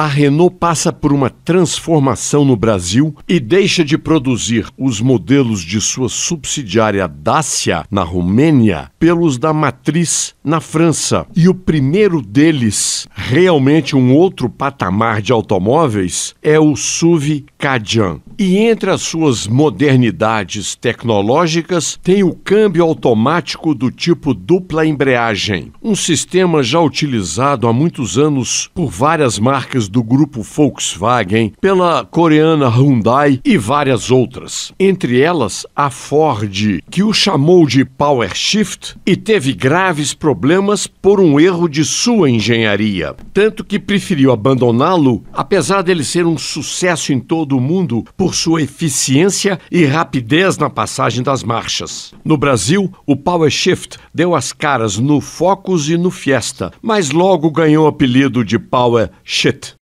a Renault passa por uma transformação no Brasil e deixa de produzir os modelos de sua subsidiária Dacia, na Romênia, pelos da matriz, na França. E o primeiro deles, realmente um outro patamar de automóveis, é o SUV Cadjan. E entre as suas modernidades tecnológicas, tem o câmbio automático do tipo dupla embreagem, um sistema já utilizado há muitos anos por várias marcas do grupo Volkswagen, pela coreana Hyundai e várias outras. Entre elas, a Ford, que o chamou de Power Shift e teve graves problemas por um erro de sua engenharia, tanto que preferiu abandoná-lo, apesar dele ser um sucesso em todo o mundo por sua eficiência e rapidez na passagem das marchas. No Brasil, o Power Shift deu as caras no Focus e no Fiesta, mas logo ganhou o apelido de Power Shit.